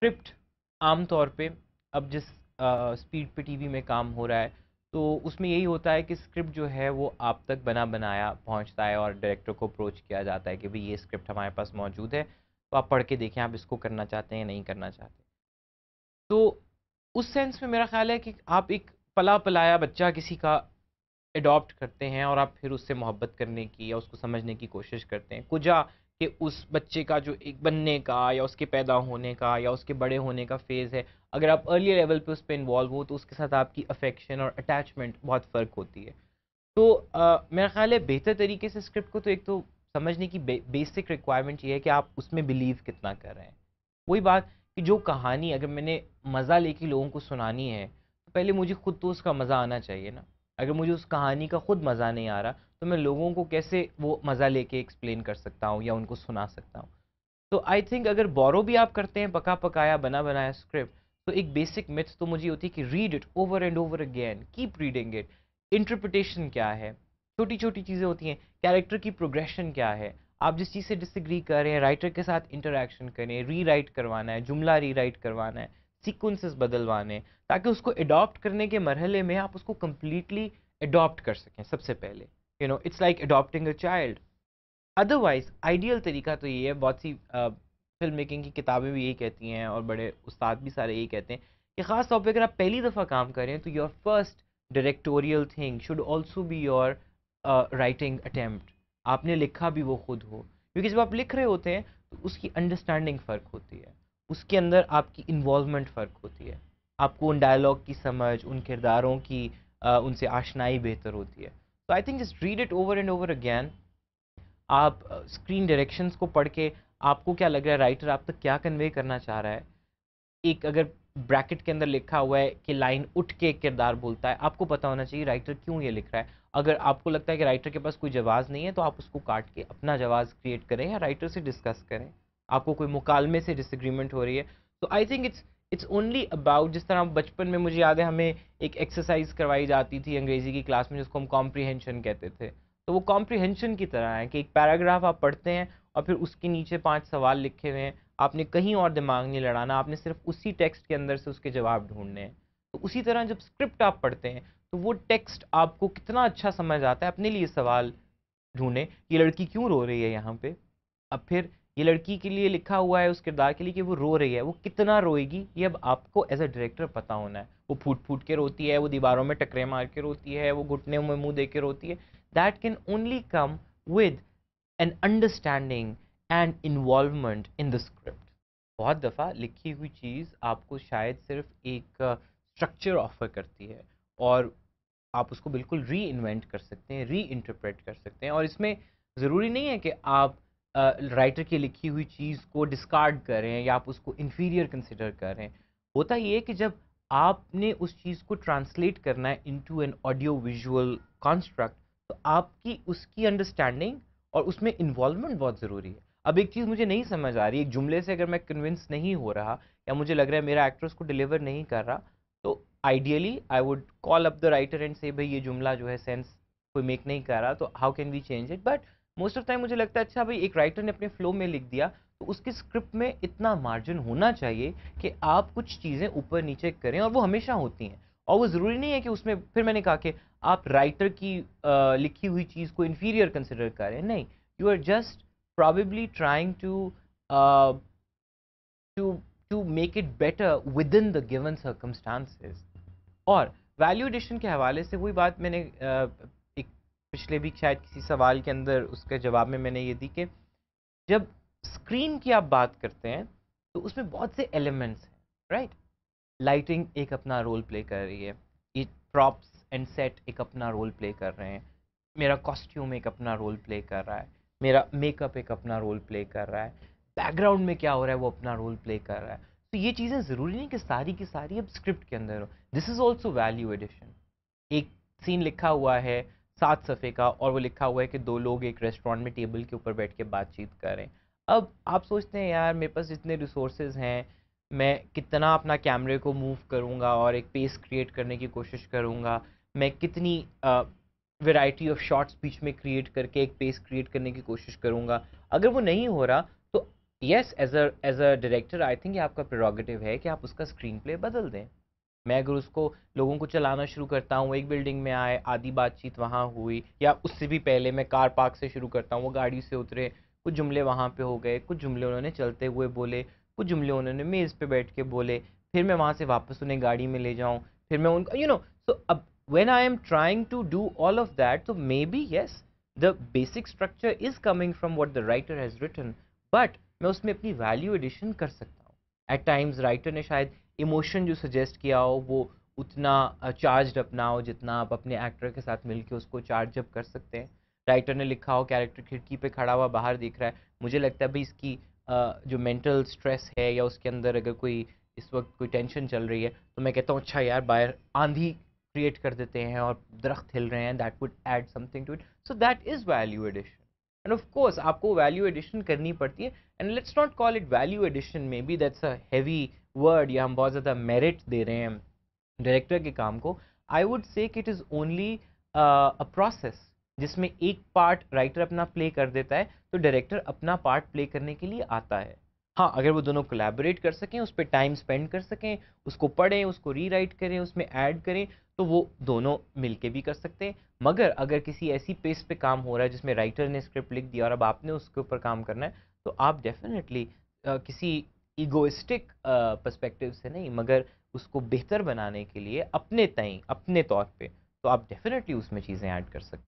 script आमतौर पे अब जिस स्पीड पे टीवी में काम हो रहा है तो उसमें यही होता है कि स्क्रिप्ट जो है वो आप तक बना बनाया पहुंचता है और डायरेक्टर को अप्रोच किया जाता है कि भाई ये स्क्रिप्ट हमारे पास मौजूद है तो आप पढ़ के देखें आप इसको करना चाहते हैं या नहीं करना चाहते तो उस सेंस में मेरा ख्याल है कि आप एक पला पलाया बच्चा किसी का एडॉप्ट करते हैं और आप फिर उससे मोहब्बत करने की या उसको समझने की कोशिश करते हैं कुजा कि उस बच्चे का जो एक बनने का या उसके पैदा होने का या उसके बड़े होने का फेज़ है अगर आप अर्ली लेवल पे उस पर इन्वॉल्व हो तो उसके साथ आपकी अफेक्शन और अटैचमेंट बहुत फ़र्क होती है तो आ, मेरा ख्याल है बेहतर तरीके से स्क्रिप्ट को तो एक तो समझने की बे, बेसिक रिक्वायरमेंट ये है कि आप उसमें बिलीव कितना कर रहे हैं वही बात कि जो कहानी अगर मैंने मज़ा लेके लोगों को सुनानी है तो पहले मुझे खुद तो उसका मज़ा आना चाहिए ना अगर मुझे उस कहानी का ख़ुद मज़ा नहीं आ रहा तो मैं लोगों को कैसे वो मज़ा लेके एक्सप्लेन कर सकता हूँ या उनको सुना सकता हूँ तो आई थिंक अगर बोरो भी आप करते हैं पका पकाया बना बनाया स्क्रिप्ट तो एक बेसिक मिथ तो मुझे होती है कि read it over and over again keep reading it interpretation क्या है छोटी छोटी चीज़ें होती हैं कैरेक्टर की प्रोग्रेशन क्या है आप जिस चीज़ से डिसग्री कर रहे हैं राइटर के साथ इंटरेक्शन करें रीराइट करवाना है जुमला रीराइट करवाना है सीक्वेंसेस बदलवाने ताकि उसको अडॉप्ट करने के मरहले में आप उसको कम्प्लीटली अडॉप्ट कर सकें सबसे पहले you know it's like adopting a child otherwise ideal तरीका तो ये है बहुत सी फिल्म मेकिंग की किताबें भी यही कहती हैं और बड़े उस्ताद भी सारे यही कहते हैं कि ख़ास तौर पर अगर आप पहली दफ़ा काम करें तो your first directorial thing should also be your writing attempt आपने लिखा भी वो खुद हो क्योंकि जब आप लिख रहे होते हैं तो उसकी अंडरस्टैंडिंग फ़र्क होती है उसके अंदर आपकी इन्वॉल्वमेंट फ़र्क होती है आपको उन डायलॉग की समझ उन किरदारों की आ, उनसे आशनाई बेहतर होती है तो I think just read it over and over again आप स्क्रीन uh, डायरेक्शंस को पढ़ के आपको क्या लग रहा है राइटर आप तक क्या कन्वे करना चाह रहा है एक अगर ब्रैकेट के अंदर लिखा हुआ है कि लाइन उठ के किरदार बोलता है आपको पता होना चाहिए राइटर क्यों ये लिख रहा है अगर आपको लगता है कि राइटर के पास कोई जवाब नहीं है तो आप उसको काट के अपना जवाब क्रिएट करें या राइटर से डिस्कस करें आपको कोई मुकालमे से डिसग्रीमेंट हो रही है तो I think it's it's only about जिस तरह बचपन में मुझे याद है हमें एक एक्सरसाइज करवाई जाती थी अंग्रेज़ी की क्लास में जिसको हम कॉम्प्रीहेंशन कहते थे तो वो कॉम्प्रीहेंशन की तरह है कि एक पैराग्राफ आप पढ़ते हैं और फिर उसके नीचे पांच सवाल लिखे हुए हैं आपने कहीं और दिमाग नहीं लड़ाना आपने सिर्फ उसी टेक्स्ट के अंदर से उसके जवाब ढूंढने हैं तो उसी तरह जब स्क्रिप्ट आप पढ़ते हैं तो वो टेक्स्ट आपको कितना अच्छा समझ आता है अपने लिए सवाल ढूंढें कि लड़की क्यों रो रही है यहाँ पे अब फिर ये लड़की के लिए लिखा हुआ है उस किरदार के लिए कि वो रो रही है वो कितना रोएगी ये अब आपको एज अ डायरेक्टर पता होना है वो फूट फूट के रोती है वो दीवारों में टकरे मार के रोती है वो घुटने में मुंह दे के रोती है that can only come with an understanding and involvement in the script बहुत दफ़ा लिखी हुई चीज़ आपको शायद सिर्फ एक स्ट्रक्चर ऑफर करती है और आप उसको बिल्कुल री इन्वेंट कर सकते हैं री इंटरप्रेट कर सकते हैं और इसमें ज़रूरी नहीं है कि आप राइटर की लिखी हुई चीज़ को डिस्कार्ड करें या आप उसको इन्फीरियर कंसिडर करें होता ये है कि जब आपने उस चीज़ को ट्रांसलेट करना है into an audio visual construct तो आपकी उसकी अंडरस्टैंडिंग और उसमें इन्वॉल्वमेंट बहुत ज़रूरी है अब एक चीज़ मुझे नहीं समझ आ रही एक जुमले से अगर मैं कन्विंस नहीं हो रहा या मुझे लग रहा है मेरा एक्टर उसको डिलीवर नहीं कर रहा तो ideally I would call up the writer and say भाई ये जुमला जो है सेंस कोई मेक नहीं कर रहा तो how can we change it but most of time मुझे लगता है अच्छा भाई एक राइटर ने अपने फ्लो में लिख दिया तो उसकी स्क्रिप्ट में इतना मार्जिन होना चाहिए कि आप कुछ चीज़ें ऊपर नीचे करें और वो हमेशा होती हैं और वो ज़रूरी नहीं है कि उसमें फिर मैंने कहा कि आप राइटर की आ, लिखी हुई चीज़ को इन्फीरियर कंसिडर करें नहीं you are just probably trying to to to make it better with in the given circumstances और वैल्यू एडिशन के हवाले से वही बात मैंने पिछले भी शायद किसी सवाल के अंदर उसके जवाब में मैंने ये दी कि जब स्क्रीन की आप बात करते हैं तो उसमें बहुत से एलिमेंट्स हैं राइट लाइटिंग एक अपना रोल प्ले कर रही है ये प्रॉप्स एंड सेट एक अपना रोल प्ले कर रहे हैं मेरा कॉस्ट्यूम एक अपना रोल प्ले कर रहा है मेरा मेकअप एक अपना रोल प्ले कर रहा है बैकग्राउंड में क्या हो रहा है वो अपना रोल प्ले कर रहा है तो ये चीज़ें ज़रूरी नहीं कि सारी की सारी अब स्क्रिप्ट के अंदर हो this is also value addition एक सीन लिखा हुआ है सात सफ़े का और वो लिखा हुआ है कि दो लोग एक रेस्टोरेंट में टेबल के ऊपर बैठ के बातचीत करें अब आप सोचते हैं यार मेरे पास इतने रिसोर्सेज हैं मैं कितना अपना कैमरे को मूव करूँगा और एक पेस क्रिएट करने की कोशिश करूँगा मैं कितनी वेराइटी ऑफ शॉट्स बीच में क्रिएट करके एक पेस क्रिएट करने की कोशिश करूँगा अगर वो नहीं हो रहा तो yes as a as a director I think ये आपका प्रोगेटिव है कि आप उसका स्क्रीन प्ले बदल दें मैं अगर उसको लोगों को चलाना शुरू करता हूँ एक बिल्डिंग में आए आधी बातचीत वहाँ हुई या उससे भी पहले मैं कार पार्क से शुरू करता हूँ वो गाड़ी से उतरे कुछ जुमले वहाँ पे हो गए कुछ जुमले उन्होंने चलते हुए बोले कुछ जुमले उन्होंने मेज़ पे बैठ के बोले फिर मैं वहाँ से वापस उन्हें गाड़ी में ले जाऊँ फिर मैं उनका यू नो सो अब when I am trying to do all of that तो maybe yes the basic structure is coming from what the writer has written but मैं उसमें अपनी वैल्यू एडिशन कर सकता हूँ एट टाइम्स राइटर ने शायद इमोशन जो सजेस्ट किया हो वो उतना चार्ज अपना हो जितना आप अपने एक्टर के साथ मिलके उसको चार्ज अप कर सकते हैं राइटर ने लिखा हो कैरेक्टर खिड़की पे खड़ा हुआ बाहर देख रहा है मुझे लगता है भाई इसकी जो मेंटल स्ट्रेस है या उसके अंदर अगर कोई इस वक्त कोई टेंशन चल रही है तो मैं कहता हूँ अच्छा यार बाहर आंधी क्रिएट कर देते हैं और दरख्त हिल रहे हैं that would add something to it so that is value addition and of course आपको वैल्यू एडिशन करनी पड़ती है and let's not call it value addition maybe that's a heavy word या हम बहुत ज़्यादा मेरिट दे रहे हैं डायरेक्टर के काम को आई वुड से कि it is only a process जिसमें एक पार्ट राइटर अपना प्ले कर देता है तो डायरेक्टर अपना पार्ट प्ले करने के लिए आता है हाँ अगर वो दोनों कोलेबोरेट कर सकें उस पर टाइम स्पेंड कर सकें उसको पढ़ें उसको रीराइट करें उसमें ऐड करें तो वो दोनों मिलके भी कर सकते हैं मगर अगर किसी ऐसी पेज पे काम हो रहा है जिसमें राइटर ने स्क्रिप्ट लिख दिया और अब आपने उसके ऊपर काम करना है तो आप डेफिनेटली किसी ईगोइस्टिक पर्सपेक्टिव से नहीं मगर उसको बेहतर बनाने के लिए अपने तय अपने तौर पे तो आप डेफिनेटली उसमें चीज़ें ऐड कर सकते हैं